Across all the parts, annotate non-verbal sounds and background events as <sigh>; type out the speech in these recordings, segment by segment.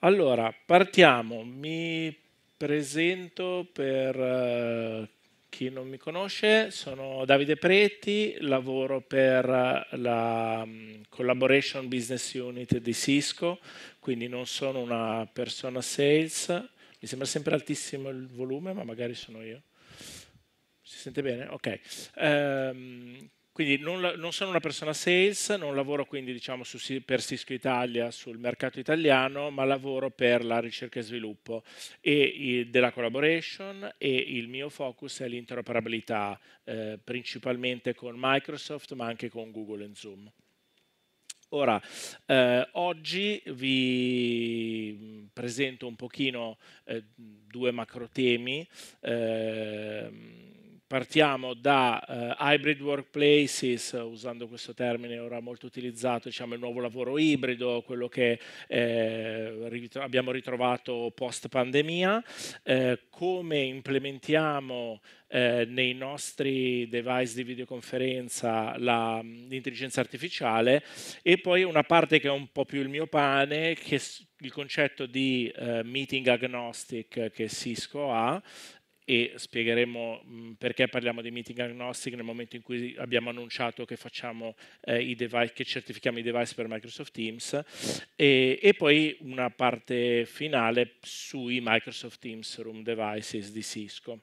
Allora, partiamo. Mi presento per eh, chi non mi conosce, sono Davide Preti, lavoro per eh, la mm, Collaboration Business Unit di Cisco, quindi non sono una persona sales. Mi sembra sempre altissimo il volume, ma magari sono io. Si sente bene? Ok. Um, quindi non, non, sono una persona sales, non lavoro quindi diciamo, su, per Cisco Italia sul mercato italiano, ma lavoro per la ricerca e sviluppo e il, della collaboration e il mio focus è l'interoperabilità eh, principalmente con Microsoft ma anche con Google e Zoom. Ora, eh, oggi vi mm, presento un pochino eh, due macro temi ehm, Partiamo da uh, hybrid workplaces, usando questo termine ora molto utilizzato, diciamo il nuovo lavoro ibrido, quello che eh, ritro abbiamo ritrovato post pandemia, eh, come implementiamo eh, nei nostri device di videoconferenza l'intelligenza artificiale e poi una parte che è un po' più il mio pane, che è il concetto di eh, meeting agnostic che Cisco ha, e spiegheremo mm, perché parliamo di meeting agnostic nel momento in cui abbiamo annunciato che, facciamo, eh, i device, che certifichiamo i device per Microsoft Teams e, e, poi una parte finale sui Microsoft Teams Room Devices di Cisco.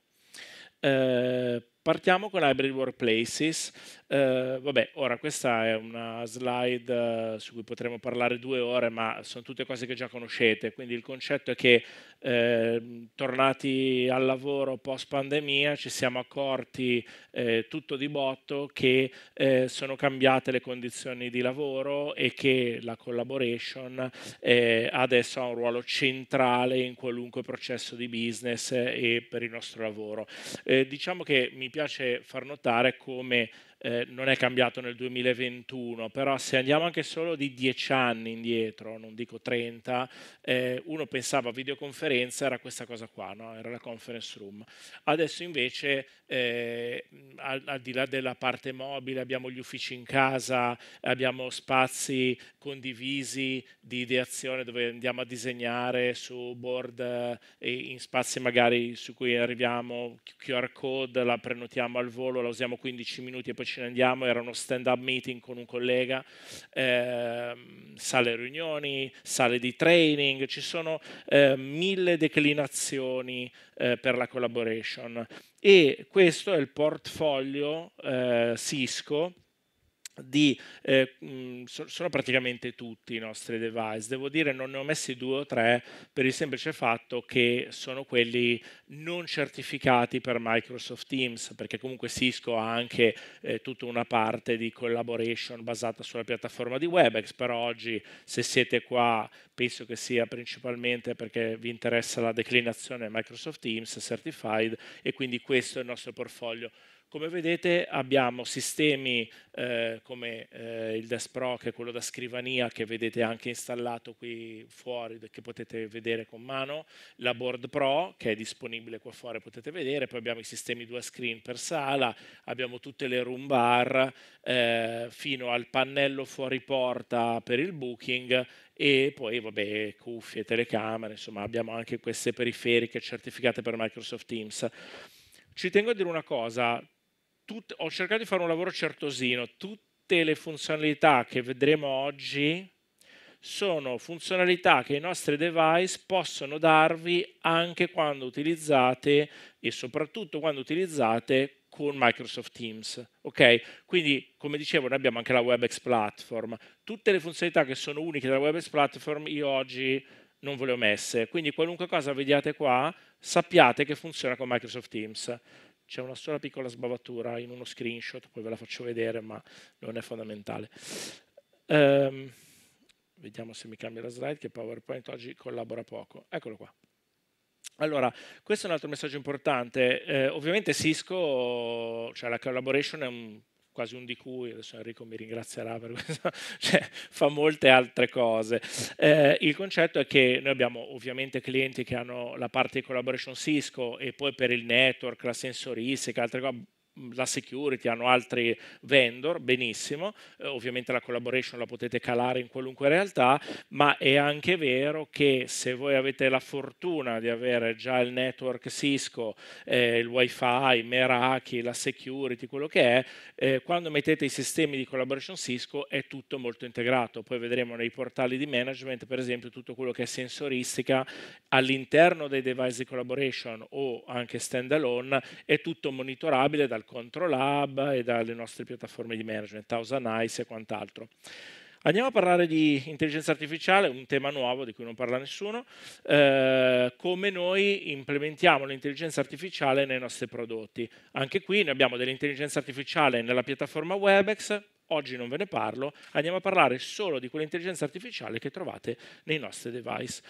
Eh, Partiamo con Hybrid Workplaces. Eh, vabbè, ora questa è una slide eh, su cui potremmo parlare due ore, ma sono tutte cose che già conoscete. Quindi il concetto è che eh, tornati al lavoro post pandemia ci siamo accorti eh, tutto di botto che eh, sono cambiate le condizioni di lavoro e che la collaboration eh, adesso ha un ruolo centrale in qualunque processo di business e per il nostro lavoro. diciamo che mi piace piace far notare come eh, non è cambiato nel 2021, però se andiamo anche solo di 10 anni indietro, non dico 30, eh, uno pensava videoconferenza era questa cosa qua, no? era la conference room. Adesso invece, eh, al, al, di là della parte mobile, abbiamo gli uffici in casa, abbiamo spazi condivisi di ideazione dove andiamo a disegnare su board eh, in spazi magari su cui arriviamo, QR code, la prenotiamo al volo, la usiamo 15 minuti e poi ce ne andiamo, era uno stand-up meeting con un collega, eh, sale riunioni, sale di training, ci sono eh, mille declinazioni eh, per la collaboration e questo è il portfolio eh, Cisco di, eh, mh, sono praticamente tutti i nostri device, devo dire non ne ho messi due o tre per il semplice fatto che sono quelli non certificati per Microsoft Teams, perché comunque Cisco ha anche eh, tutta una parte di collaboration basata sulla piattaforma di Webex, però oggi se siete qua penso che sia principalmente perché vi interessa la declinazione Microsoft Teams Certified e quindi questo è il nostro portfolio come vedete abbiamo sistemi eh, come eh, il Desk Pro, che è quello da scrivania, che vedete anche installato qui fuori, che potete vedere con mano, la Board Pro, che è disponibile qua fuori, potete vedere, poi abbiamo i sistemi due screen per sala, abbiamo tutte le room bar, eh, fino al pannello fuori porta per il booking e poi vabbè, cuffie, telecamere, insomma abbiamo anche queste periferiche certificate per Microsoft Teams. Ci tengo a dire una cosa, tut- ho cercato di fare un lavoro certosino, tutte le funzionalità che vedremo oggi sono funzionalità che i nostri device possono darvi anche quando utilizzate e soprattutto quando utilizzate con Microsoft Teams. Ok? Quindi, come dicevo, noi abbiamo anche la WebEx Platform. Tutte le funzionalità che sono uniche della WebEx Platform io oggi non ve le ho messe. Quindi qualunque cosa vediate qua, sappiate che funziona con Microsoft Teams c'è una sola piccola sbavatura in uno screenshot, poi ve la faccio vedere, ma non è fondamentale. Um, vediamo se mi cambia la slide, che PowerPoint oggi collabora poco. Eccolo qua. Allora, questo è un altro messaggio importante. Eh, ovviamente Cisco, cioè la collaboration è un quasi un di cui, adesso Enrico mi ringrazierà per questo, <laughs> cioè, fa molte altre cose. Eh, il concetto è che noi abbiamo ovviamente clienti che hanno la parte di collaboration Cisco e poi per il network, la sensoristica, altre cose, la security, hanno altri vendor, benissimo, eh, ovviamente la collaboration la potete calare in qualunque realtà, ma è anche vero che se voi avete la fortuna di avere già il network Cisco, eh, il wifi, Meraki, la security, quello che è, eh, quando mettete i sistemi di collaboration Cisco è tutto molto integrato, poi vedremo nei portali di management per esempio tutto quello che è sensoristica all'interno dei device di collaboration o anche standalone è tutto monitorabile dal Control Hub e dalle nostre piattaforme di management, Thousand Eyes e quant'altro. Andiamo a parlare di intelligenza artificiale, un tema nuovo di cui non parla nessuno, eh, come noi implementiamo l'intelligenza artificiale nei nostri prodotti. Anche qui noi abbiamo dell'intelligenza artificiale nella piattaforma Webex, oggi non ve ne parlo, andiamo a parlare solo di quell'intelligenza artificiale che trovate nei nostri device.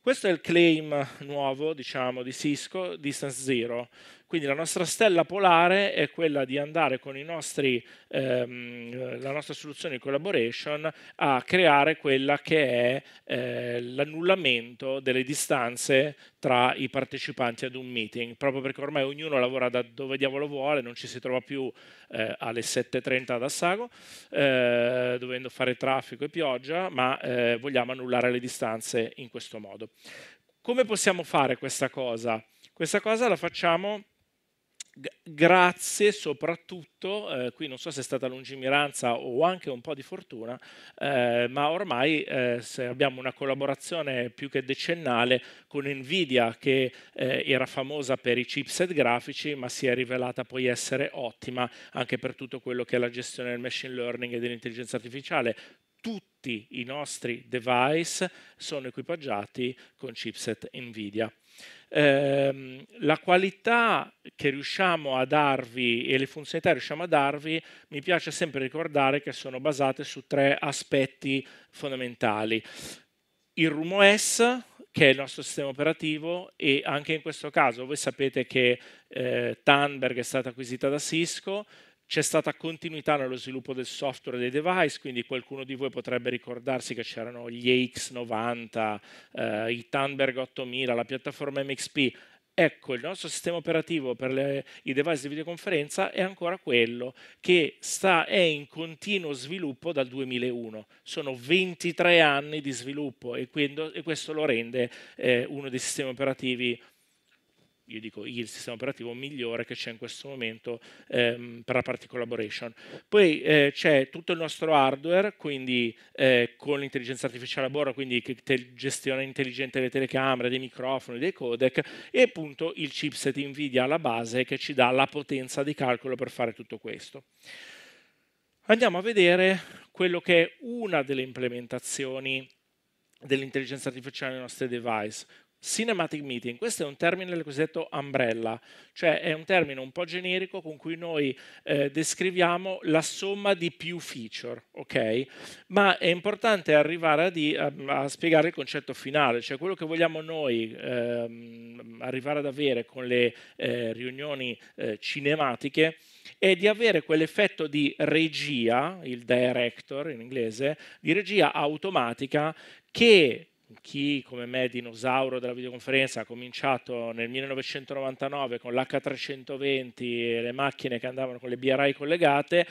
Questo è il claim nuovo, diciamo, di Cisco, Distance Zero, quindi la nostra stella polare è quella di andare con nostri, ehm, la nostra soluzione di collaboration a creare quella che è eh, l'annullamento delle distanze tra i partecipanti ad un meeting, proprio perché ormai ognuno lavora da dove diavolo vuole, non ci si trova più eh, alle 7.30 ad Assago, eh, dovendo fare traffico e pioggia, ma eh, vogliamo annullare le distanze in questo modo. Come possiamo fare questa cosa? Questa cosa la facciamo grazie soprattutto, eh, qui non so se è stata lungimiranza o anche un po' di fortuna, eh, ma ormai eh, abbiamo una collaborazione più che decennale con Nvidia che eh, era famosa per i chipset grafici ma si è rivelata poi essere ottima anche per tutto quello che è la gestione del machine learning e dell'intelligenza artificiale. Tutti i nostri device sono equipaggiati con chipset Nvidia eh, la qualità che riusciamo a darvi e le funzionalità che riusciamo a darvi, mi piace sempre ricordare che sono basate su tre aspetti fondamentali. Il Room OS, che è il nostro sistema operativo e anche in questo caso voi sapete che eh, Tanberg è stata acquisita da Cisco, c'è stata continuità nello sviluppo del software dei device, quindi qualcuno di voi potrebbe ricordarsi che c'erano gli AX90, eh, i Thunberg 8000, la piattaforma MXP. Ecco, il nostro sistema operativo per le, i device di videoconferenza è ancora quello che sta, è in continuo sviluppo dal 2001. Sono 23 anni di sviluppo e, quindi, e questo lo rende eh, uno dei sistemi operativi più io dico il sistema operativo migliore che c'è in questo momento ehm, per la parte collaboration. Poi eh, c'è tutto il nostro hardware, quindi eh, con l'intelligenza artificiale a bordo, quindi gestione intelligente delle telecamere, dei microfoni, dei codec, e appunto il chipset NVIDIA alla base che ci dà la potenza di calcolo per fare tutto questo. Andiamo a vedere quello che è una delle implementazioni dell'intelligenza artificiale nei nostri device, Cinematic meeting, questo è un termine del cosiddetto umbrella, cioè è un termine un po' generico con cui noi eh, descriviamo la somma di più feature, ok? Ma è importante arrivare a, di, a, a spiegare il concetto finale, cioè quello che vogliamo noi ehm, arrivare ad avere con le eh, riunioni eh, cinematiche è di avere quell'effetto di regia, il director in inglese, di regia automatica che chi come me dinosauro della videoconferenza ha cominciato nel 1999 con l'H320 e le macchine che andavano con le BRI collegate,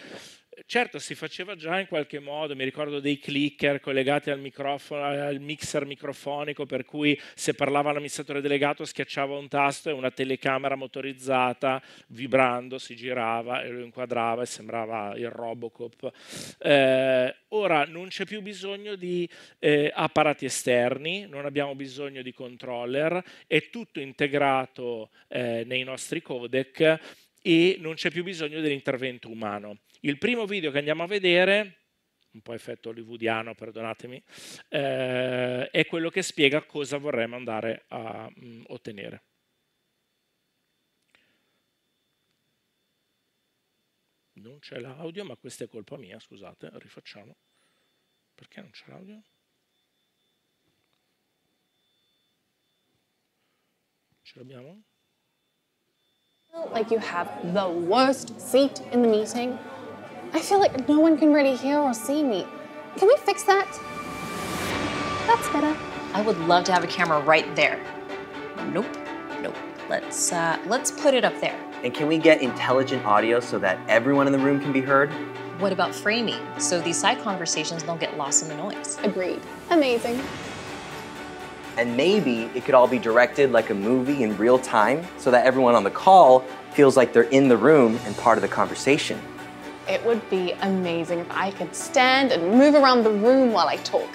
Certo si faceva già in qualche modo, mi ricordo dei clicker collegati al microfono, al mixer microfonico, per cui se parlava l'amministratore delegato schiacciava un tasto e una telecamera motorizzata vibrando si girava e lo inquadrava e sembrava il Robocop. Eh, ora non c'è più bisogno di eh, apparati esterni, non abbiamo bisogno di controller, è tutto integrato eh, nei nostri codec e non c'è più bisogno dell'intervento umano. Il primo video che andiamo a vedere, un po' effetto hollywoodiano, perdonatemi, eh, è quello che spiega cosa vorremmo andare a mh, mm, ottenere. Non c'è l'audio, ma questa è colpa mia, scusate, rifacciamo. Perché non c'è l'audio? Ce l'abbiamo? like you have the worst seat in the meeting. I feel like no one can really hear or see me. Can we fix that? That's better. I would love to have a camera right there. Nope, nope. Let's uh, let's put it up there. And can we get intelligent audio so that everyone in the room can be heard? What about framing so these side conversations don't get lost in the noise? Agreed. Amazing. And maybe it could all be directed like a movie in real time so that everyone on the call feels like they're in the room and part of the conversation. It would be amazing if I could stand and move around the room while I talk.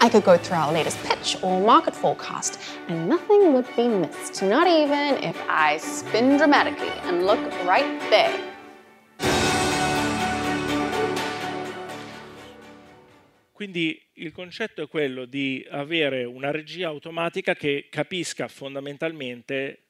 I could go through our latest pitch or market forecast, and nothing would be missed, not even if I spin dramatically and look right there. Quindi il concetto è quello di avere una regia automatica che capisca fondamentalmente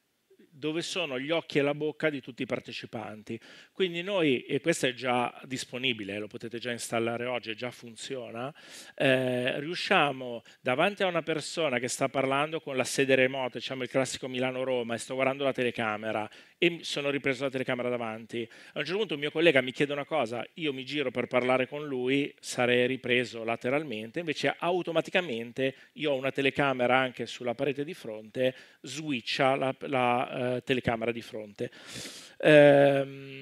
dove sono gli occhi e la bocca di tutti i partecipanti. Quindi noi, e questo è già disponibile, lo potete già installare oggi, già funziona, eh, riusciamo davanti a una persona che sta parlando con la sede remota, diciamo il classico Milano-Roma, e sto guardando la telecamera, e mi sono ripreso la telecamera davanti. A un certo punto un mio collega mi chiede una cosa, io mi giro per parlare con lui, sarei ripreso lateralmente, invece automaticamente io ho una telecamera anche sulla parete di fronte, switcha la, la eh, telecamera di fronte. Ehm,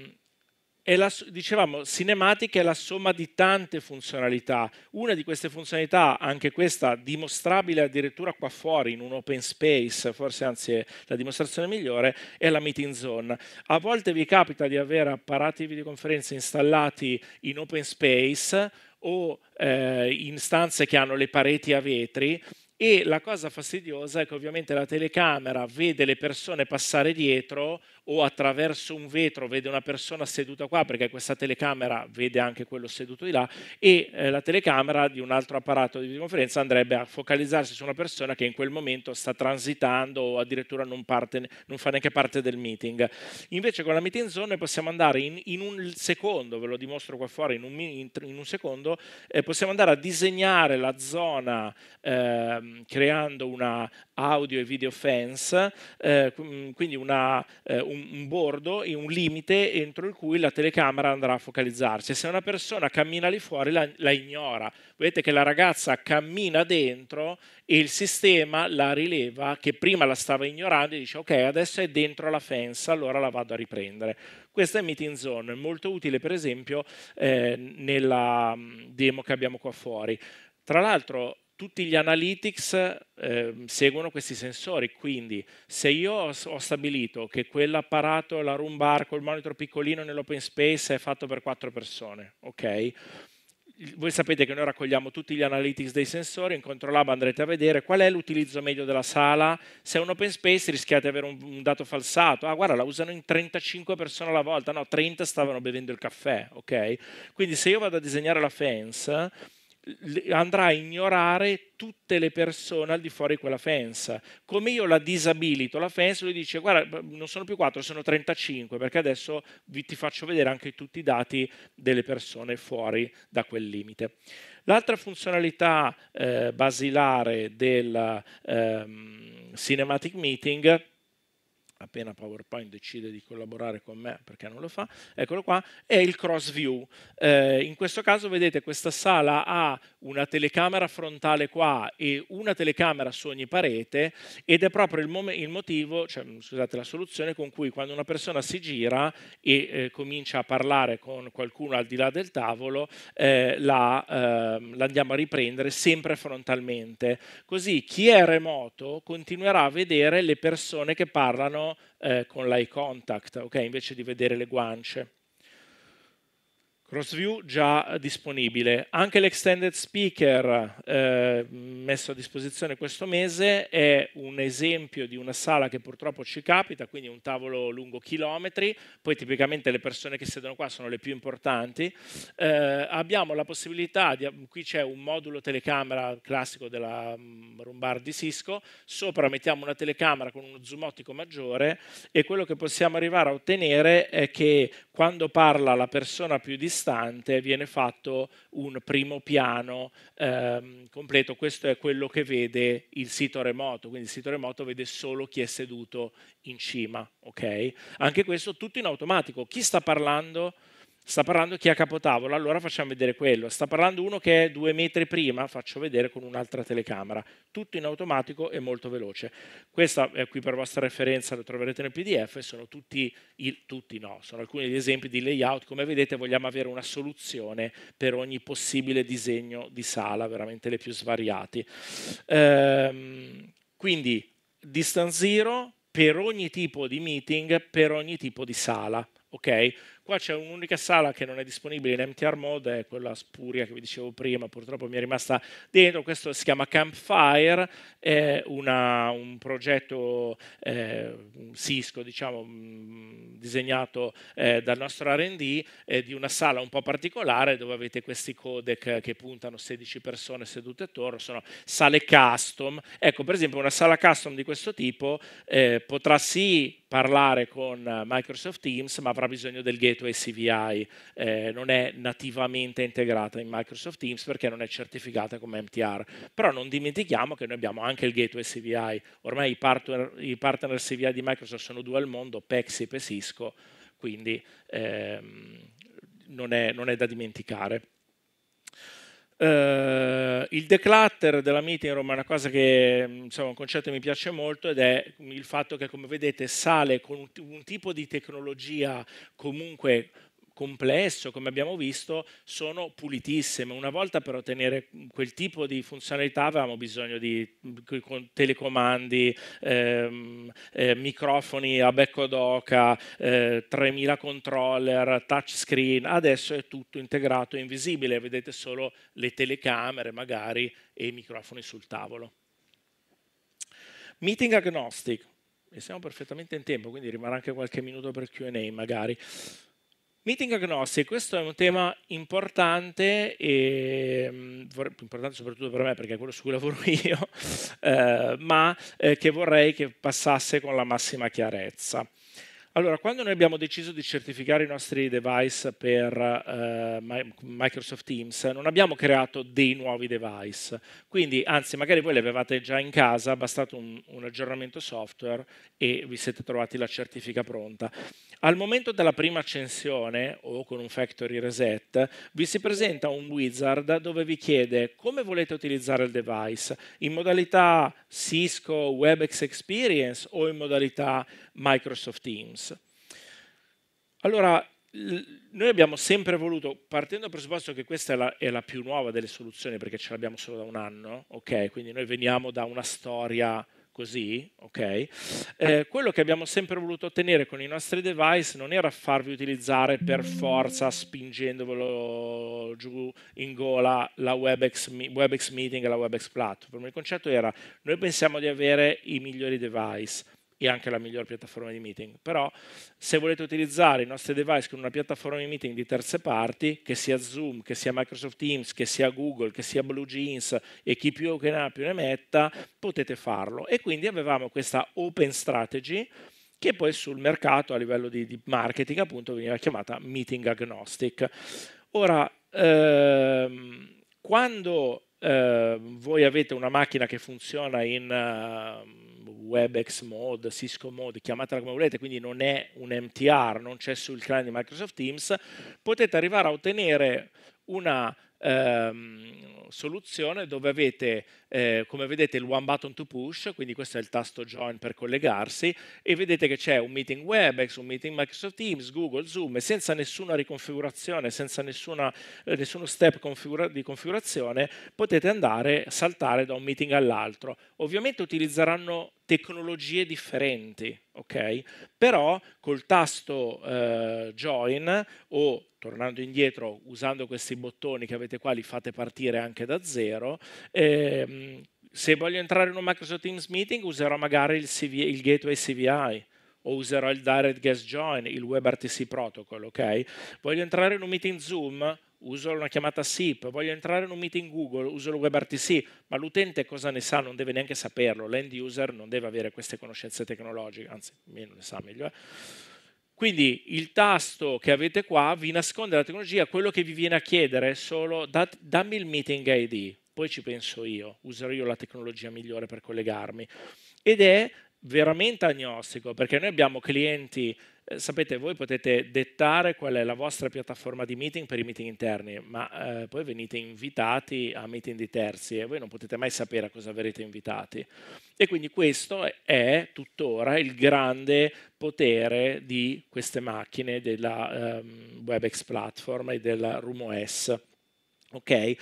la, dicevamo, cinematica è la somma di tante funzionalità. Una di queste funzionalità, anche questa dimostrabile addirittura qua fuori, in un open space, forse anzi è la dimostrazione migliore, è la meeting zone. A volte vi capita di avere apparati di videoconferenza installati in open space o eh, in stanze che hanno le pareti a vetri e la cosa fastidiosa è che ovviamente la telecamera vede le persone passare dietro o attraverso un vetro vede una persona seduta qua perché questa telecamera vede anche quello seduto di là e eh, la telecamera di un altro apparato di videoconferenza andrebbe a focalizzarsi su una persona che in quel momento sta transitando o addirittura non, parte, non fa neanche parte del meeting. Invece con la meeting zone possiamo andare in, in un secondo, ve lo dimostro qua fuori, in un, in, in un secondo, eh, possiamo andare a disegnare la zona eh, creando una audio e video fence, eh, quindi una, eh, un un, un bordo e un limite entro il cui la telecamera andrà a focalizzarsi. Se una persona cammina lì fuori la, la ignora. Vedete che la ragazza cammina dentro e il sistema la rileva che prima la stava ignorando e dice ok adesso è dentro la fence, allora la vado a riprendere. Questa è Meeting Zone, è molto utile per esempio eh, nella demo che abbiamo qua fuori. Tra l'altro tutti gli analytics eh, seguono questi sensori, quindi se io ho, stabilito che quell'apparato, la room bar col monitor piccolino nell'open space è fatto per quattro persone, ok? Voi sapete che noi raccogliamo tutti gli analytics dei sensori, in controlab andrete a vedere qual è l'utilizzo medio della sala, se è un open space rischiate di avere un, un dato falsato, ah guarda la usano in 35 persone alla volta, no 30 stavano bevendo il caffè, ok? Quindi se io vado a disegnare la fence andrà a ignorare tutte le persone al di fuori di quella fence. Come io la disabilito la fence, lui dice guarda non sono più 4, sono 35 perché adesso vi, ti faccio vedere anche tutti i dati delle persone fuori da quel limite. L'altra funzionalità eh, basilare del ehm, Cinematic Meeting appena PowerPoint decide di collaborare con me perché non lo fa, eccolo qua, è il cross view. Eh, in questo caso vedete questa sala ha una telecamera frontale qua e una telecamera su ogni parete ed è proprio il, il motivo, cioè, mm, scusate, la soluzione con cui quando una persona si gira e eh, comincia a parlare con qualcuno al di là del tavolo, eh, la, ehm, la andiamo a riprendere sempre frontalmente. Così chi è remoto continuerà a vedere le persone che parlano eh, con l'eye contact, okay? invece di vedere le guance. CrossView già disponibile. Anche l'extended speaker eh, messo a disposizione questo mese è un esempio di una sala che purtroppo ci capita, quindi un tavolo lungo chilometri, poi tipicamente le persone che siedono qua sono le più importanti. Eh, abbiamo la possibilità, di, qui c'è un modulo telecamera classico della Rombar mm, di Cisco, sopra mettiamo una telecamera con uno zoom ottico maggiore e quello che possiamo arrivare a ottenere è che quando parla la persona più distante, restante viene fatto un primo piano ehm, completo. Questo è quello che vede il sito remoto, quindi il sito remoto vede solo chi è seduto in cima. Okay? Anche questo tutto in automatico. Chi sta parlando? sta parlando chi è a capotavola, allora facciamo vedere quello, sta parlando uno che è due metri prima, faccio vedere con un'altra telecamera, tutto in automatico e molto veloce. Questa è qui per vostra referenza, lo troverete nel PDF, sono tutti, i, tutti no, sono alcuni degli esempi di layout, come vedete vogliamo avere una soluzione per ogni possibile disegno di sala, veramente le più svariate. Ehm, quindi distance zero per ogni tipo di meeting, per ogni tipo di sala. ok? Qua c'è un'unica sala che non è disponibile in MTR mode, è quella spuria che vi dicevo prima, purtroppo mi è rimasta dentro, questo si chiama Campfire, è una, un progetto eh, Cisco, diciamo, mm, disegnato eh, dal nostro RD eh, di una sala un po' particolare dove avete questi codec che puntano 16 persone sedute attorno, sono sale custom. Ecco, per esempio, una sala custom di questo tipo eh, potrà sì parlare con Microsoft Teams, ma avrà bisogno del gateway CVI, eh, non è nativamente integrata in Microsoft Teams perché non è certificata come MTR. Però non dimentichiamo che noi abbiamo anche il gateway CVI, ormai i partner, i partner CVI di Microsoft sono due al mondo, Pexip e Cisco Francesco, quindi ehm, non, è, non, è, da dimenticare. Eh, il declutter della meeting room è una cosa che insomma, un concetto che mi piace molto ed è il fatto che come vedete sale con un, un tipo di tecnologia comunque complesso, come abbiamo visto, sono pulitissime. Una volta per ottenere quel tipo di funzionalità avevamo bisogno di mm, telecomandi, ehm, eh, microfoni a becco d'oca, eh, 3000 controller, touchscreen. Adesso è tutto integrato e invisibile, vedete solo le telecamere magari e i microfoni sul tavolo. Meeting agnostic. E siamo perfettamente in tempo, quindi rimarrà anche qualche minuto per QA magari. Meeting agnostic, questo è un tema importante, e, mm, importante soprattutto per me perché è quello su cui lavoro <laughs> io, eh, ma eh, che vorrei che passasse con la massima chiarezza. Allora, quando noi abbiamo deciso di certificare i nostri device per eh, Microsoft Teams, non abbiamo creato dei nuovi device, quindi anzi magari voi li avevate già in casa, è bastato un, un, aggiornamento software e vi siete trovati la certifica pronta. Al momento della prima accensione o con un factory reset, vi si presenta un wizard dove vi chiede come volete utilizzare il device, in modalità Cisco WebEx Experience o in modalità Microsoft Teams. Allora, noi abbiamo sempre voluto, partendo dal presupposto che questa è la, è la, più nuova delle soluzioni perché ce l'abbiamo solo da un anno, ok? Quindi noi veniamo da una storia così, ok? Eh, quello che abbiamo sempre voluto ottenere con i nostri device non era farvi utilizzare per forza, spingendovelo giù in gola, la WebEx, WebEx Meeting e la WebEx Platform. Il concetto era, noi pensiamo di avere i migliori device, e anche la miglior piattaforma di meeting. Però se volete utilizzare i nostri device con una piattaforma di meeting di terze parti, che sia Zoom, che sia Microsoft Teams, che sia Google, che sia BlueJeans e chi più che ne ha più ne metta, potete farlo. E quindi avevamo questa open strategy che poi sul mercato a livello di, di marketing appunto veniva chiamata meeting agnostic. Ora, ehm, quando eh, voi avete una macchina che funziona in... Eh, WebEx Mode, Cisco Mode, chiamatela come volete, quindi non è un MTR, non c'è sul client di Microsoft Teams, potete arrivare a ottenere una ehm, soluzione dove avete eh, come vedete il one button to push, quindi questo è il tasto join per collegarsi, e vedete che c'è un meeting WebEx, un meeting Microsoft Teams, Google, Zoom, e senza nessuna riconfigurazione, senza nessuna, eh, nessuno step configura di configurazione, potete andare, saltare da un meeting all'altro. Ovviamente utilizzeranno tecnologie differenti, ok? Però col tasto eh, join o tornando indietro usando questi bottoni che avete qua li fate partire anche da zero, ehm, se voglio entrare in un Microsoft Teams meeting userò magari il, CV, il gateway CVI o userò il Direct Guest Join, il WebRTC Protocol, ok? Voglio entrare in un meeting Zoom, uso una chiamata SIP, voglio entrare in un meeting Google, uso il WebRTC, ma l'utente cosa ne sa? Non deve neanche saperlo, l'end user non deve avere queste conoscenze tecnologiche, anzi, meno ne sa meglio. Eh? Quindi il tasto che avete qua vi nasconde la tecnologia, quello che vi viene a chiedere è solo dat, dammi il meeting ID, poi ci penso io, userò io la tecnologia migliore per collegarmi. Ed è veramente agnostico, perché noi abbiamo clienti, eh, sapete, voi potete dettare qual è la vostra piattaforma di meeting per i meeting interni, ma eh, poi venite invitati a meeting di terzi e voi non potete mai sapere a cosa verrete invitati. E quindi questo è tuttora il grande potere di queste macchine della ehm, WebEx Platform e della RumoS. Ok?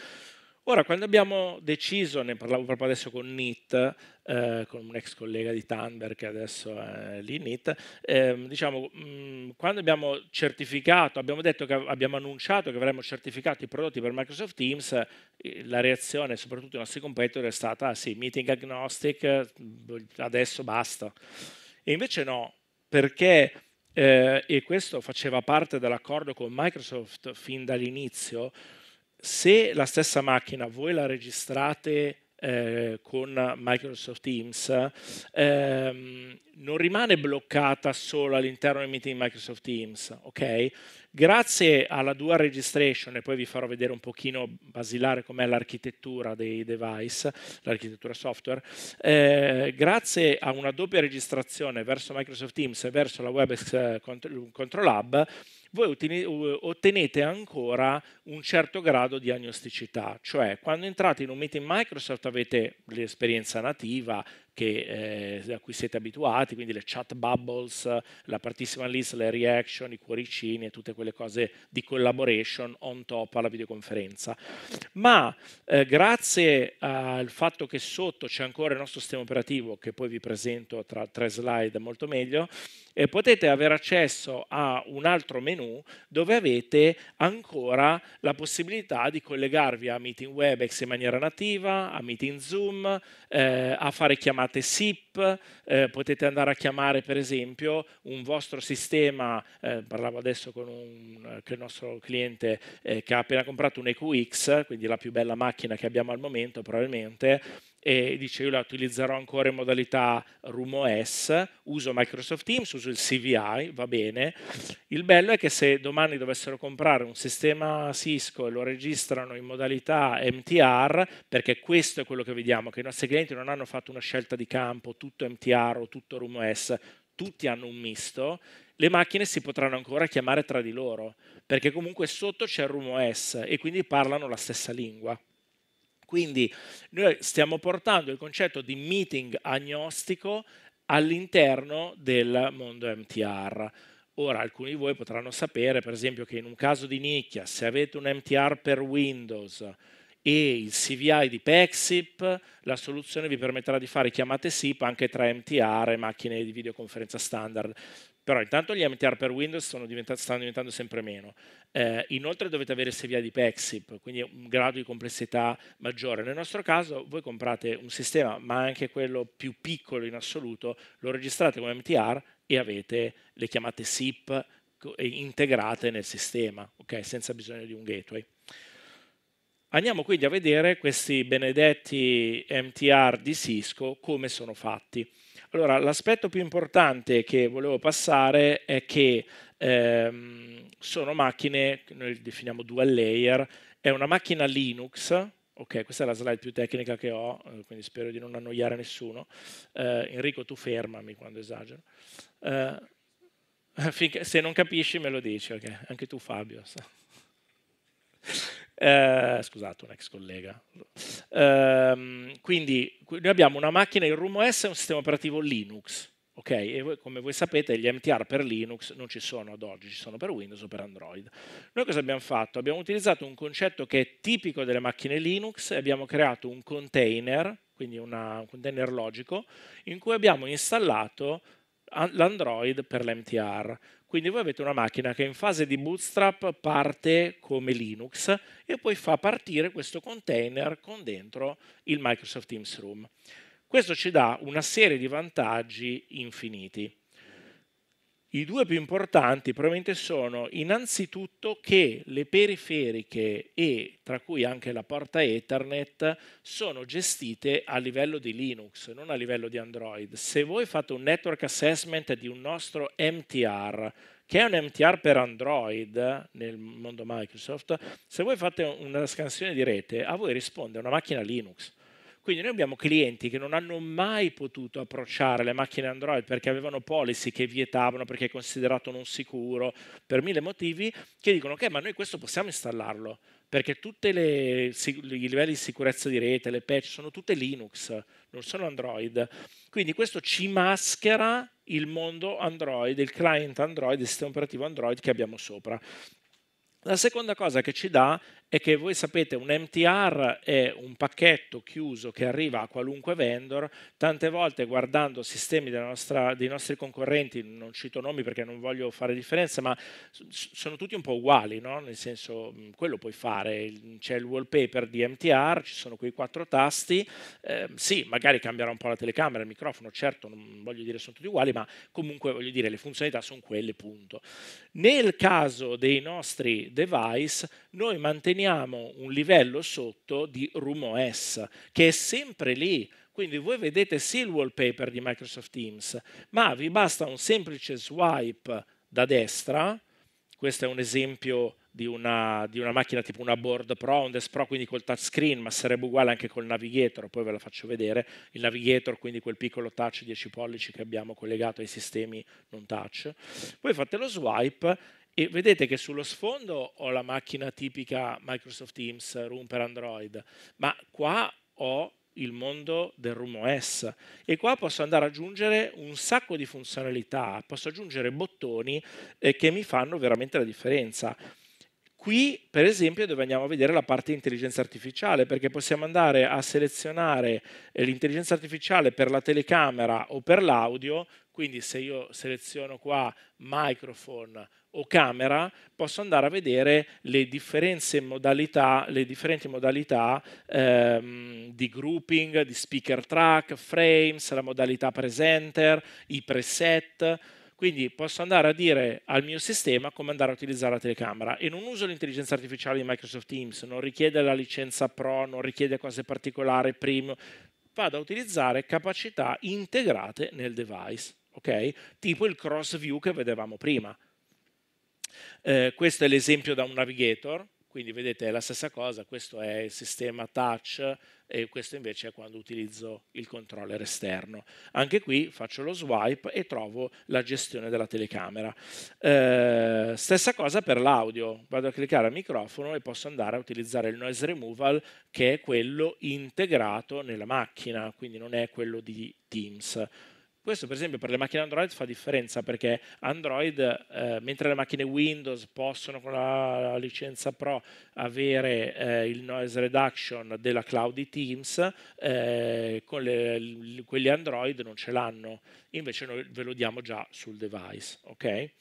Ora, quando abbiamo deciso, ne parlavo proprio adesso con NIT, eh, con un ex collega di Thunberg che adesso è lì NIT, eh, diciamo, mh, mm, quando abbiamo certificato, abbiamo detto che abbiamo annunciato che avremmo certificato i prodotti per Microsoft Teams, eh, la reazione soprattutto dei nostri competitor è stata, ah, sì, meeting agnostic, mm, adesso basta. E invece no, perché eh, e questo faceva parte dell'accordo con Microsoft fin dall'inizio, se la stessa macchina voi la registrate eh, con Microsoft Teams, ehm, non rimane bloccata solo all'interno del meeting Microsoft Teams, ok? Grazie alla dual registration, e poi vi farò vedere un pochino basilare com'è l'architettura dei device, l'architettura software, eh, grazie a una doppia registrazione verso Microsoft Teams e verso la Web eh, Control Hub, voi ottenete ancora un certo grado di agnosticità, cioè quando entrate in un meeting Microsoft avete l'esperienza nativa che, eh, a cui siete abituati, quindi le chat bubbles, la participant list, le reaction, i cuoricini e tutte quelle cose di collaboration on top alla videoconferenza. Ma eh, grazie al fatto che sotto c'è ancora il nostro sistema operativo, che poi vi presento tra tre slide molto meglio, eh, potete avere accesso a un altro menu menu dove avete ancora la possibilità di collegarvi a Meeting WebEx in maniera nativa, a Meeting Zoom, eh, a fare chiamate SIP, eh, potete andare a chiamare per esempio un vostro sistema, eh, parlavo adesso con un, il nostro cliente eh, che ha appena comprato un EQX, quindi la più bella macchina che abbiamo al momento probabilmente, e dice io la utilizzerò ancora in modalità Room OS, uso Microsoft Teams, uso il CVI, va bene. Il bello è che se domani dovessero comprare un sistema Cisco e lo registrano in modalità MTR, perché questo è quello che vediamo, che i nostri clienti non hanno fatto una scelta di campo, tutto MTR o tutto Room OS, tutti hanno un misto, le macchine si potranno ancora chiamare tra di loro, perché comunque sotto c'è il Room OS e quindi parlano la stessa lingua. Quindi noi stiamo portando il concetto di meeting agnostico all'interno del mondo MTR. Ora, alcuni di voi potranno sapere, per esempio, che in un caso di nicchia, se avete un MTR per Windows e il CVI di Pexip, la soluzione vi permetterà di fare chiamate SIP anche tra MTR e macchine di videoconferenza standard. Però intanto gli MTR per Windows diventati, stanno diventando sempre meno. Eh, inoltre dovete avere SVA di PEXIP, quindi un grado di complessità maggiore. Nel nostro caso voi comprate un sistema, ma anche quello più piccolo in assoluto, lo registrate come MTR e avete le chiamate SIP integrate nel sistema, okay? senza bisogno di un gateway. Andiamo quindi a vedere questi benedetti MTR di Cisco come sono fatti. Allora, l'aspetto più importante che volevo passare è che ehm, sono macchine, noi definiamo dual layer, è una macchina Linux, ok, questa è la slide più tecnica che ho, eh, quindi spero di non annoiare nessuno. Eh, Enrico, tu fermami quando esagero. Eh, <laughs> finché, se non capisci me lo dici, ok, anche tu Fabio. So. Eh, scusate, un ex collega. Eh, quindi noi abbiamo una macchina, il Room OS è un sistema operativo Linux, ok? E come voi sapete gli MTR per Linux non ci sono ad oggi, ci sono per Windows o per Android. Noi cosa abbiamo fatto? Abbiamo utilizzato un concetto che è tipico delle macchine Linux e abbiamo creato un container, quindi una, un container logico, in cui abbiamo installato l'Android per l'MTR. Quindi voi avete una macchina che in fase di bootstrap parte come Linux e poi fa partire questo container con dentro il Microsoft Teams Room. Questo ci dà una serie di vantaggi infiniti. I due più importanti probabilmente sono innanzitutto che le periferiche e tra cui anche la porta Ethernet sono gestite a livello di Linux, non a livello di Android. Se voi fate un network assessment di un nostro MTR, che è un MTR per Android nel mondo Microsoft, se voi fate una scansione di rete, a voi risponde una macchina Linux. Quindi noi abbiamo clienti che non hanno mai potuto approcciare le macchine Android perché avevano policy che vietavano, perché è considerato non sicuro, per mille motivi, che dicono ok, ma noi questo possiamo installarlo, perché tutti i livelli di sicurezza di rete, le patch, sono tutte Linux, non sono Android. Quindi questo ci maschera il mondo Android, il client Android, il sistema operativo Android che abbiamo sopra. La seconda cosa che ci dà è che voi sapete un MTR è un pacchetto chiuso che arriva a qualunque vendor, tante volte guardando sistemi nostra, dei nostri concorrenti, non cito nomi perché non voglio fare differenza, ma sono tutti un po' uguali, no? nel senso mm, quello puoi fare, c'è il wallpaper di MTR, ci sono quei quattro tasti, eh, sì, magari cambierà un po' la telecamera, il microfono, certo non voglio dire sono tutti uguali, ma comunque voglio dire le funzionalità sono quelle, punto. Nel caso dei nostri device, noi manteniamo un livello sotto di Room OS, che è sempre lì. Quindi voi vedete sì il wallpaper di Microsoft Teams, ma vi basta un semplice swipe da destra, questo è un esempio di una, di una, macchina tipo una board pro, un desk pro, quindi col touchscreen, ma sarebbe uguale anche col navigator, poi ve la faccio vedere, il navigator, quindi quel piccolo touch 10 pollici che abbiamo collegato ai sistemi non touch. Voi fate lo swipe e vedete che sullo sfondo ho la macchina tipica Microsoft Teams Room per Android, ma qua ho il mondo del Room OS e qua posso andare ad aggiungere un sacco di funzionalità, posso aggiungere bottoni eh, che mi fanno veramente la differenza. Qui, per esempio, è dove andiamo a vedere la parte di intelligenza artificiale, perché possiamo andare a selezionare eh, l'intelligenza artificiale per la telecamera o per l'audio, quindi se io seleziono qua microphone o camera posso andare a vedere le, modalità, le differenti modalità ehm, di grouping, di speaker track, frames, la modalità presenter, i preset. Quindi posso andare a dire al mio sistema come andare a utilizzare la telecamera e non uso l'intelligenza artificiale di Microsoft Teams, non richiede la licenza Pro, non richiede cose particolari, premium, vado a utilizzare capacità integrate nel device, okay? Tipo il cross view che vedevamo prima. Eh, questo è l'esempio da un navigator, quindi vedete è la stessa cosa, questo è il sistema touch e questo invece è quando utilizzo il controller esterno. Anche qui faccio lo swipe e trovo la gestione della telecamera. Eh, stessa cosa per l'audio, vado a cliccare al microfono e posso andare a utilizzare il noise removal che è quello integrato nella macchina, quindi non è quello di Teams. Questo per esempio per le macchine Android fa differenza perché Android, eh, mentre le macchine Windows possono con la licenza Pro avere eh, il noise reduction della cloud di Teams, eh, con le, quelli Android non ce l'hanno, invece noi ve lo diamo già sul device. Okay?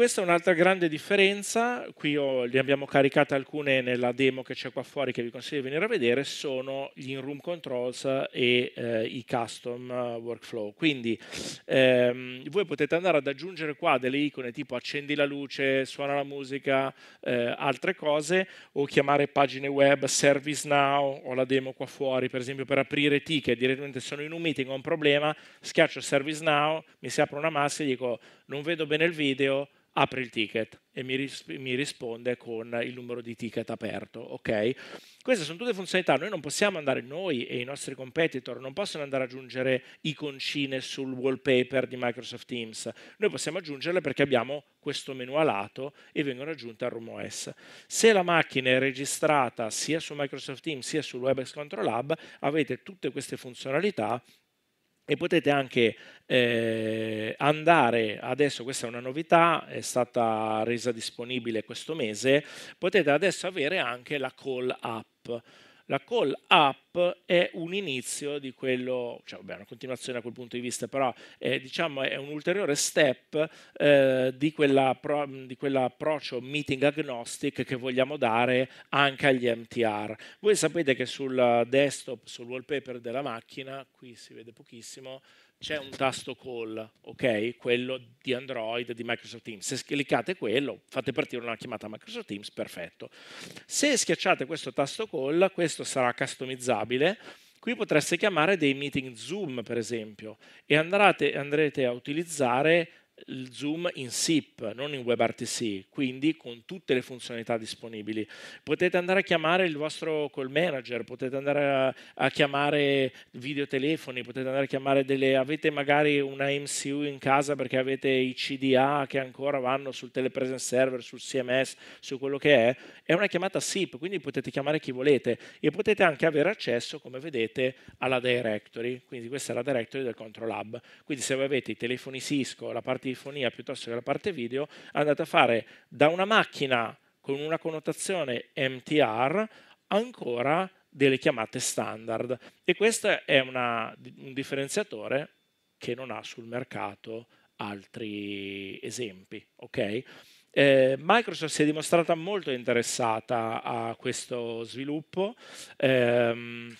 Questa è un'altra grande differenza, qui ho, ne abbiamo caricate alcune nella demo che c'è qua fuori che vi consiglio di venire a vedere, sono gli in-room controls e eh, i custom eh, workflow. Quindi ehm, voi potete andare ad aggiungere qua delle icone tipo accendi la luce, suona la musica, eh, altre cose, o chiamare pagine web, service now, ho la demo qua fuori, per esempio per aprire ticket, direttamente sono in un meeting, ho un problema, schiaccio service now, mi si apre una maschera e dico non vedo bene il video, apri il ticket e mi, ris- mi, risponde con il numero di ticket aperto. Okay? Queste sono tutte funzionalità, noi non possiamo andare, noi e i nostri competitor non possono andare ad aggiungere iconcine sul wallpaper di Microsoft Teams, noi possiamo aggiungerle perché abbiamo questo menu a lato e vengono aggiunte al Room OS. Se la macchina è registrata sia su Microsoft Teams sia sul WebEx Control Lab, avete tutte queste funzionalità e potete anche eh, andare, adesso questa è una novità, è stata resa disponibile questo mese, potete adesso avere anche la call app la call up è un inizio di quello, cioè vabbè, una continuazione da quel punto di vista, però è, diciamo, è un ulteriore step eh, di, quella pro, di quell'approccio meeting agnostic che vogliamo dare anche agli MTR. Voi sapete che sul desktop, sul wallpaper della macchina, qui si vede pochissimo, c'è un tasto call, ok? Quello di Android, di Microsoft Teams. Se cliccate quello, fate partire una chiamata Microsoft Teams, perfetto. Se schiacciate questo tasto call, questo sarà customizzabile. Qui potreste chiamare dei meeting Zoom, per esempio, e andrete, andrete a utilizzare il Zoom in SIP, non in WebRTC, quindi con tutte le funzionalità disponibili. Potete andare a chiamare il vostro call manager, potete andare a, a chiamare videotelefoni, potete andare a chiamare delle... avete magari una MCU in casa perché avete i CDA che ancora vanno sul telepresence server, sul CMS, su quello che è, è una chiamata SIP, quindi potete chiamare chi volete e potete anche avere accesso, come vedete, alla directory, quindi questa è la directory del Control Hub. Quindi se avete i telefoni Cisco, la parte radiofonia piuttosto che la parte video, andate a fare da una macchina con una connotazione MTR ancora delle chiamate standard e questo è una, un differenziatore che non ha sul mercato altri esempi. Okay? Eh, Microsoft si è dimostrata molto interessata a questo sviluppo. Ehm,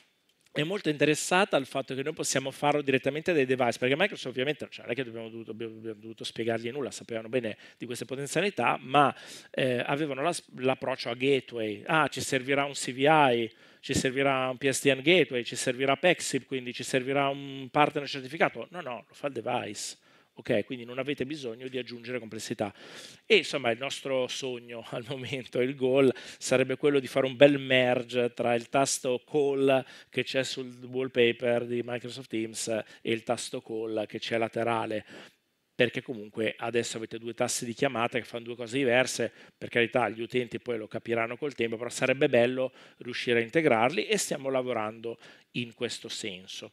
è molto interessata al fatto che noi possiamo farlo direttamente dai device, perché Microsoft ovviamente cioè, non è che abbiamo dovuto, abbiamo dovuto, spiegargli nulla, sapevano bene di queste potenzialità, ma eh, avevano la, l'approccio a gateway, ah ci servirà un CVI, ci servirà un PSDN gateway, ci servirà Pexip, quindi ci servirà un partner certificato, no no, lo fa il device Okay, quindi non avete bisogno di aggiungere complessità. E insomma il nostro sogno <laughs> al momento, il goal, sarebbe quello di fare un bel merge tra il tasto call che c'è sul wallpaper di Microsoft Teams e il tasto call che c'è laterale perché comunque adesso avete due tassi di chiamata che fanno due cose diverse, per carità gli utenti poi lo capiranno col tempo, però sarebbe bello riuscire a integrarli e stiamo lavorando in questo senso.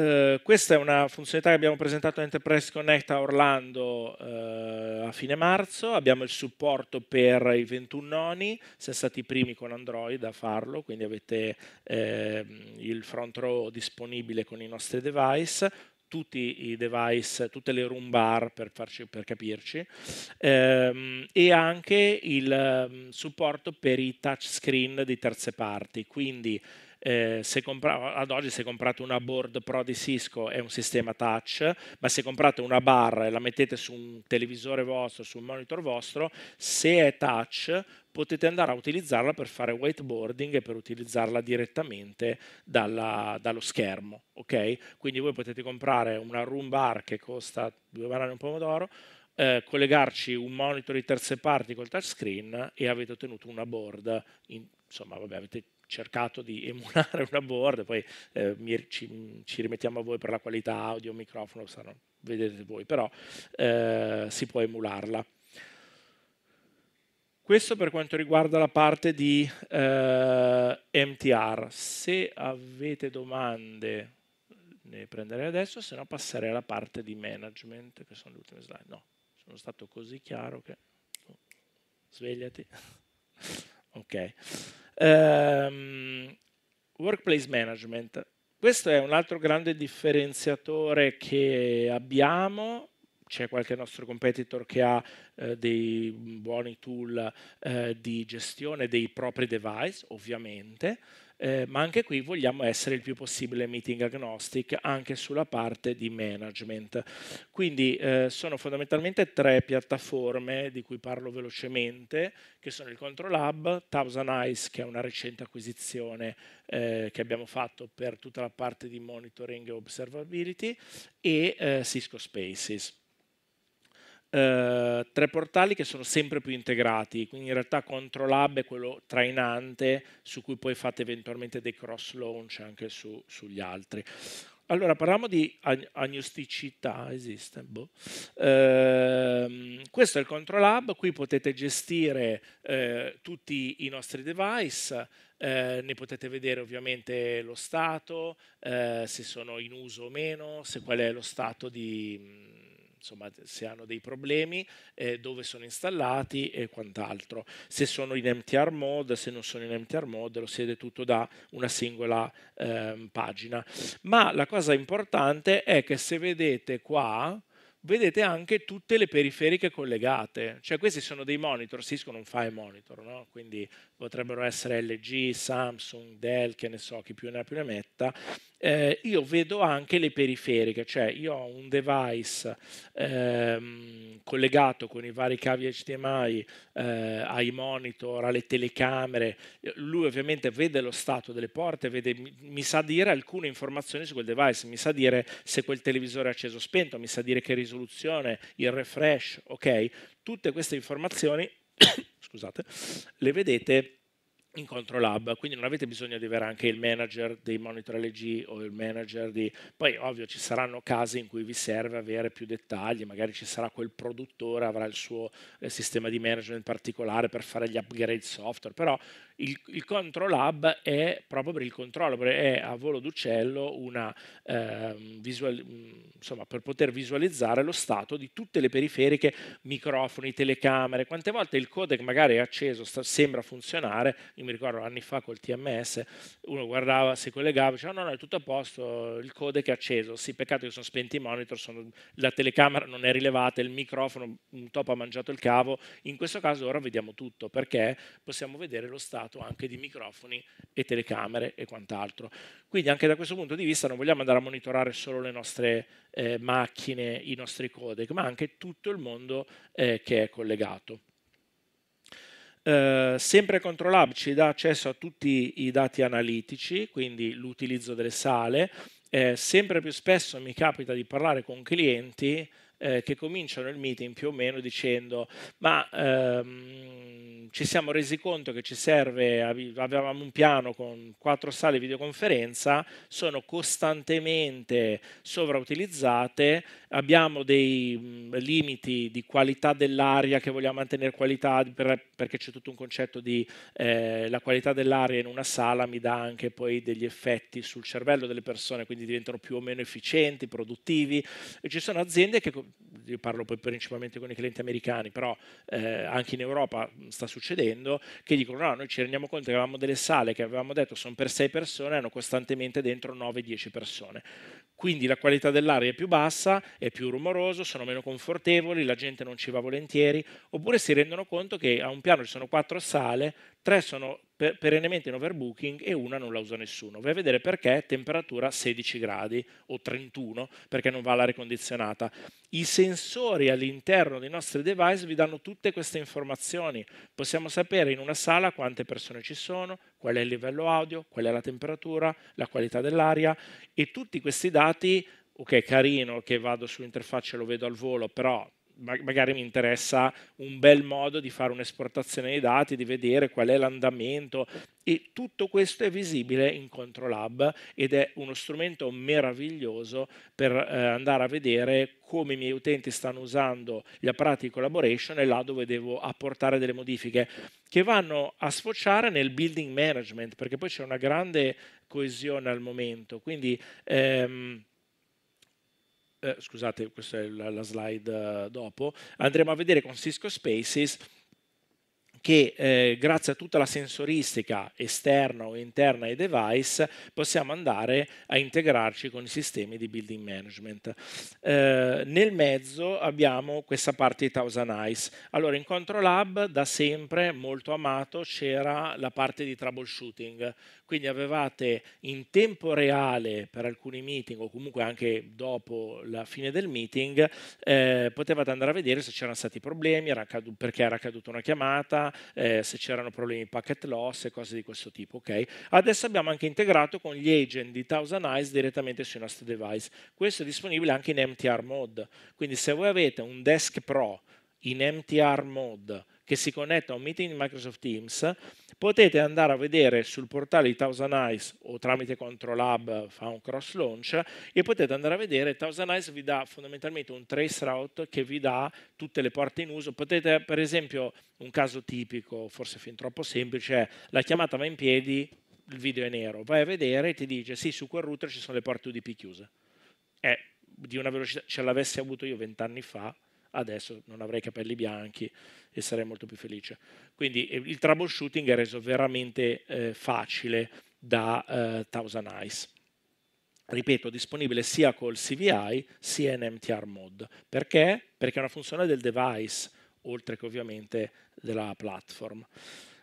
Eh, questa è una funzionalità che abbiamo presentato a Enterprise Connect a Orlando eh, a fine marzo, abbiamo il supporto per i 21 noni, siamo stati i primi con Android a farlo, quindi avete eh, il front row disponibile con i nostri device, tutti i device, tutte le room bar per, farci, per capirci, ehm, e anche il ehm, supporto per i touchscreen di terze parti, quindi eh, se compra- ad oggi se comprate una board Pro di Cisco è un sistema touch, ma se comprate una barra e la mettete su un televisore vostro, su un monitor vostro, se è touch potete andare a utilizzarla per fare whiteboarding e per utilizzarla direttamente dalla, dallo schermo. Okay? Quindi voi potete comprare una room bar che costa due banane e un pomodoro, eh, collegarci un monitor di terze parti col touchscreen e avete ottenuto una board, in, insomma vabbè, avete cercato di emulare <laughs> una board, poi eh, mi, ci, ci, rimettiamo a voi per la qualità audio, microfono, saranno, vedete voi, però eh, si può emularla. Questo per quanto riguarda la parte di eh, MTR. Se avete domande ne prenderei adesso, se no passerei alla parte di management, che sono le ultime slide. No, sono stato così chiaro che... Oh, svegliati. <laughs> Ok. Um, workplace management. Questo è un altro grande differenziatore che abbiamo. C'è qualche nostro competitor che ha eh, dei buoni tool eh, di gestione dei propri device, ovviamente eh, ma anche qui vogliamo essere il più possibile meeting agnostic anche sulla parte di management. Quindi eh, sono fondamentalmente tre piattaforme di cui parlo velocemente, che sono il Control Hub, Thousand Eyes, che è una recente acquisizione eh, che abbiamo fatto per tutta la parte di monitoring e observability, e eh, Cisco Spaces. Eh, tre portali che sono sempre più integrati, quindi in realtà Control Hub è quello trainante su cui poi fate eventualmente dei cross launch anche su, sugli altri. Allora, parliamo di agnosticità, esiste. Boh. Eh, questo è il Control Hub, qui potete gestire eh, tutti i nostri device, eh, ne potete vedere ovviamente lo stato, eh, se sono in uso o meno, se qual è lo stato di insomma, se hanno dei problemi, eh, dove sono installati e quant'altro. Se sono in MTR mode, se non sono in MTR mode, lo si vede tutto da una singola eh, pagina. Ma la cosa importante è che se vedete qua, vedete anche tutte le periferiche collegate, cioè questi sono dei monitor, Cisco non fa i monitor, no? quindi potrebbero essere LG, Samsung, Dell, che ne so, chi più ne ha più ne metta, eh, io vedo anche le periferiche, cioè io ho un device ehm, collegato con i vari cavi HDMI eh, ai monitor, alle telecamere, eh, lui ovviamente vede lo stato delle porte, vede, mi, mi, sa dire alcune informazioni su quel device, mi sa dire se quel televisore è acceso o spento, mi sa dire che risoluzione, il refresh, ok? Tutte queste informazioni scusate, le vedete control hub, quindi non avete bisogno di avere anche il manager dei monitor LG o il manager di... Poi ovvio ci saranno casi in cui vi serve avere più dettagli, magari ci sarà quel produttore, avrà il suo eh, sistema di management particolare per fare gli upgrade software, però il, il control lab è proprio per il controllo, è a volo d'uccello una, eh, visual, insomma, per poter visualizzare lo stato di tutte le periferiche, microfoni, telecamere, quante volte il codec magari è acceso, sta, sembra funzionare, in mi ricordo anni fa col TMS, uno guardava, si collegava, diceva no, no, è tutto a posto, il codec è acceso, sì, peccato che sono spenti i monitor, sono, la telecamera non è rilevata, il microfono, un topo ha mangiato il cavo, in questo caso ora vediamo tutto perché possiamo vedere lo stato anche di microfoni e telecamere e quant'altro. Quindi anche da questo punto di vista non vogliamo andare a monitorare solo le nostre eh, macchine, i nostri codec, ma anche tutto il mondo eh, che è collegato. Eh, sempre ControlHub ci dà accesso a tutti i dati analitici, quindi l'utilizzo delle sale. Eh, sempre più spesso mi capita di parlare con clienti eh, che cominciano il meeting più o meno dicendo ma ehm, ci siamo resi conto che ci serve, avevamo un piano con quattro sale videoconferenza, sono costantemente sovrautilizzate, abbiamo dei limiti di qualità dell'aria che vogliamo mantenere qualità per, perché c'è tutto un concetto di eh, la qualità dell'aria in una sala mi dà anche poi degli effetti sul cervello delle persone, quindi diventano più o meno efficienti, produttivi. E ci sono aziende che io parlo poi principalmente con i clienti americani, però eh, anche in Europa mm, sta succedendo, che dicono no, noi ci rendiamo conto che avevamo delle sale che avevamo detto sono per 6 persone, hanno costantemente dentro 9-10 persone. Quindi la qualità dell'aria è più bassa, è più rumoroso, sono meno confortevoli, la gente non ci va volentieri, oppure si rendono conto che a un piano ci sono quattro sale, tre sono per, perennemente in overbooking e una non la usa nessuno. Vai a vedere perché temperatura 16 gradi o 31 perché non va all'aria condizionata. I sensori all'interno dei nostri device vi danno tutte queste informazioni. Possiamo sapere in una sala quante persone ci sono, qual è il livello audio, qual è la temperatura, la qualità dell'aria e tutti questi dati ok, carino che vado sull'interfaccia e lo vedo al volo, però magari mi interessa un bel modo di fare un'esportazione dei dati, di vedere qual è l'andamento e tutto questo è visibile in Control Hub ed è uno strumento meraviglioso per eh, andare a vedere come i miei utenti stanno usando gli apparati di collaboration e là dove devo apportare delle modifiche che vanno a sfociare nel building management perché poi c'è una grande coesione al momento, quindi ehm, eh, scusate, questa è la, la slide eh, dopo, andremo a vedere con Cisco Spaces che eh, grazie a tutta la sensoristica esterna o interna ai device possiamo andare a integrarci con i sistemi di building management. Eh, nel mezzo abbiamo questa parte di Thousand Eyes. Allora, in Control Lab da sempre molto amato c'era la parte di troubleshooting, quindi avevate in tempo reale per alcuni meeting o comunque anche dopo la fine del meeting, eh, potevate andare a vedere se c'erano stati problemi, era cadu- perché era caduta una chiamata, eh, se c'erano problemi di packet loss e cose di questo tipo. Okay? Adesso abbiamo anche integrato con gli agent di Thousand Eyes direttamente sui nostri device. Questo è disponibile anche in MTR mode, quindi se voi avete un desk pro in MTR mode che si connetta a un meeting di Microsoft Teams, potete andare a vedere sul portale di Thousand Eyes o tramite Control Hub fa un cross launch e potete andare a vedere Thousand Eyes vi dà fondamentalmente un trace route che vi dà tutte le porte in uso. Potete per esempio un caso tipico, forse fin troppo semplice, la chiamata va in piedi, il video è nero, vai a vedere e ti dice sì, su quel router ci sono le porte UDP chiuse. È di una velocità, ce l'avessi avuto io vent'anni fa, adesso non avrei capelli bianchi e sarei molto più felice. Quindi eh, il troubleshooting è reso veramente eh, facile da eh, Thousand Eyes. Ripeto, disponibile sia col CVI sia in MTR mod. Perché? Perché è una funzione del device, oltre che ovviamente della platform.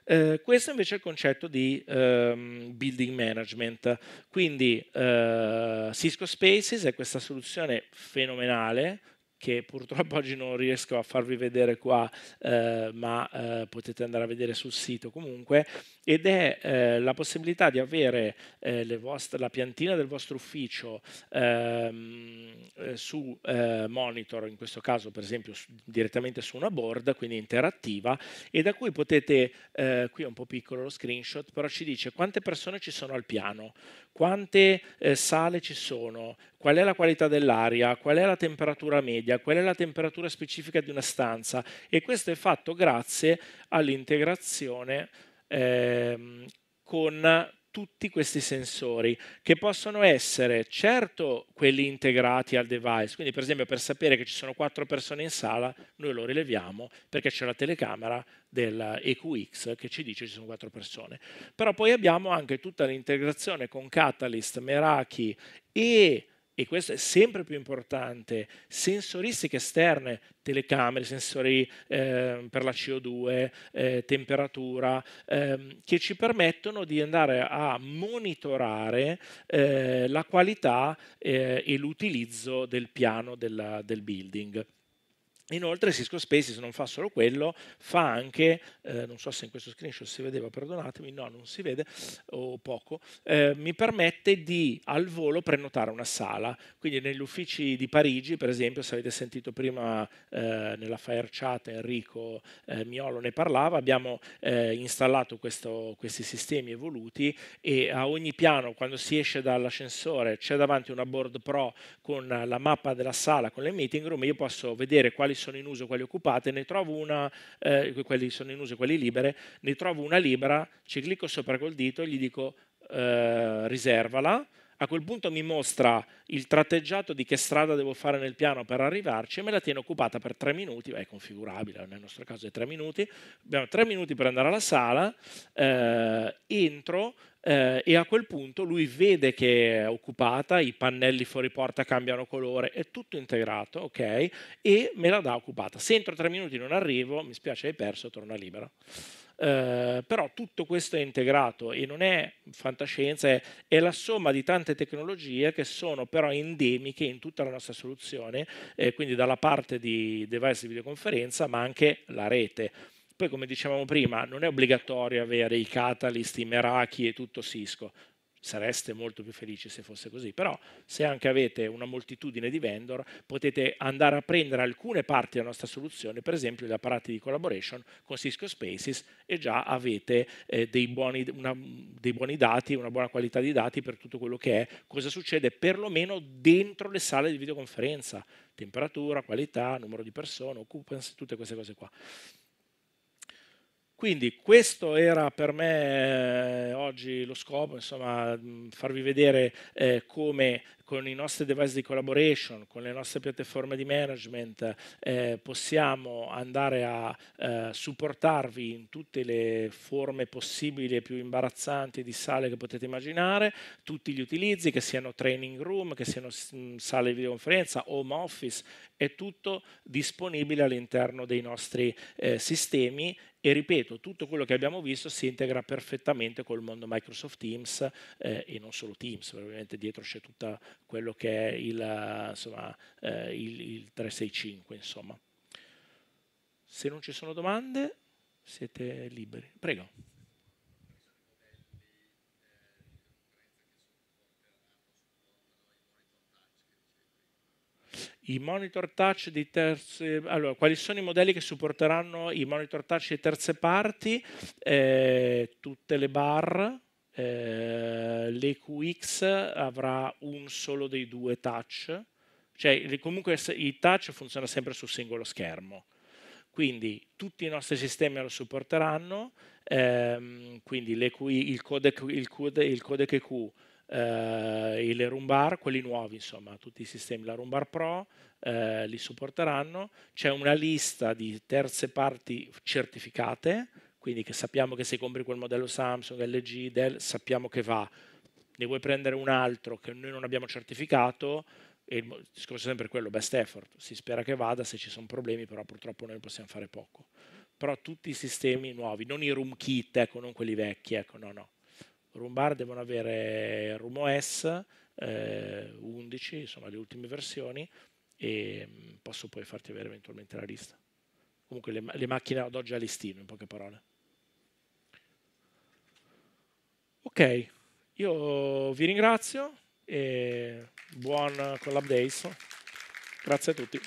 Eh, questo invece è il concetto di ehm, building management, quindi eh, Cisco Spaces è questa soluzione fenomenale che purtroppo <laughs> oggi non riesco a farvi vedere qua, eh, ma eh, potete andare a vedere sul sito comunque, ed è eh, la possibilità di avere eh, vostre, la piantina del vostro ufficio ehm, eh, su eh, monitor, in questo caso per esempio su, direttamente su una board, quindi interattiva, e da cui potete, eh, qui è un po' piccolo lo screenshot, però ci dice quante persone ci sono al piano, quante eh, sale ci sono, qual è la qualità dell'aria, qual è la temperatura media, qual è la temperatura specifica di una stanza e questo è fatto grazie all'integrazione eh, con tutti questi sensori che possono essere certo quelli integrati al device, quindi per esempio per sapere che ci sono quattro persone in sala noi lo rileviamo perché c'è la telecamera dell'EQX che ci dice che ci sono quattro persone, però poi abbiamo anche tutta l'integrazione con Catalyst, Meraki e e questo è sempre più importante, sensoristiche esterne, telecamere, sensori eh, per la CO2, eh, temperatura, eh, che ci permettono di andare a monitorare eh, la qualità eh, e l'utilizzo del piano della, del building. Inoltre Cisco Spaces non fa solo quello, fa anche, eh, non so se in questo screenshot si vedeva, perdonatemi, no, non si vede o poco, eh, mi permette di al volo prenotare una sala. Quindi negli uffici di Parigi, per esempio, se avete sentito prima eh, nella fire chat Enrico eh, Miolo ne parlava, abbiamo eh, installato questo, questi sistemi evoluti e a ogni piano, quando si esce dall'ascensore, c'è davanti una board pro con la mappa della sala, con le meeting room, io posso vedere quali sono in uso, quali occupate, ne trovo una, eh, quelli sono in uso, quelli libere, ne trovo una libera, ci clicco sopra col dito e gli dico eh, riservala, a quel punto mi mostra il tratteggiato di che strada devo fare nel piano per arrivarci e me la tiene occupata per tre minuti, è configurabile, nel nostro caso è tre minuti, abbiamo tre minuti per andare alla sala, eh, entro, eh, e a quel punto lui vede che è occupata, i pannelli fuori porta cambiano colore, è tutto integrato, ok? E me la dà occupata. Se entro tre minuti non arrivo, mi spiace, hai perso, torna libera. Eh, però tutto questo è integrato e non è fantascienza, è, è, la somma di tante tecnologie che sono però endemiche in tutta la nostra soluzione, eh, quindi dalla parte di device di videoconferenza, ma anche la rete poi, come dicevamo prima, non è obbligatorio avere i Catalyst, i Meraki e tutto Cisco. Sareste molto più felici se fosse così, però se anche avete una moltitudine di vendor potete andare a prendere alcune parti della nostra soluzione, per esempio gli apparati di collaboration con Cisco Spaces e già avete eh, dei, buoni, una, dei buoni dati, una buona qualità di dati per tutto quello che è, cosa succede perlomeno dentro le sale di videoconferenza, temperatura, qualità, numero di persone, occupancy, tutte queste cose qua. Quindi questo era per me eh, oggi lo scopo, insomma, farvi vedere eh, come, con i nostri device di collaboration, con le nostre piattaforme di management, eh, possiamo andare a eh, supportarvi in tutte le forme possibili e più imbarazzanti di sale che potete immaginare, tutti gli utilizzi, che siano training room, che siano mm, sale di videoconferenza, home office, è tutto disponibile all'interno dei nostri eh, sistemi e ripeto, tutto quello che abbiamo visto si integra perfettamente col mondo Microsoft Teams eh, e non solo Teams, ovviamente dietro c'è tutta quello che è il, insomma, eh, il, il 365. Insomma. Se non ci sono domande, siete liberi. Prego. I monitor touch di terze... Allora, quali sono i modelli che supporteranno i monitor touch di terze parti? Eh, tutte le bar, eh, l'EQX avrà un solo dei due touch, cioè comunque il touch funziona sempre sul singolo schermo. Quindi tutti i nostri sistemi lo supporteranno, ehm, quindi il, codec, il, codec, il codec EQ Uh, eh, e le rumbar, quelli nuovi insomma, tutti i sistemi, la rumbar pro uh, li supporteranno, c'è una lista di terze parti certificate quindi che sappiamo che se compri quel modello Samsung, LG, Dell, sappiamo che va. Ne vuoi prendere un altro che noi non abbiamo certificato, e il discorso è sempre quello, best effort, si spera che vada, se ci sono problemi però purtroppo noi possiamo fare poco. Però tutti i sistemi nuovi, non i room kit, ecco, non quelli vecchi, ecco, no, no. Room bar devono avere Room OS eh, 11, insomma le ultime versioni, e mm, posso poi farti avere eventualmente la lista. Comunque le, le macchine ad oggi a listino, in poche parole. Ok, io vi ringrazio e buon collab days. Grazie a tutti.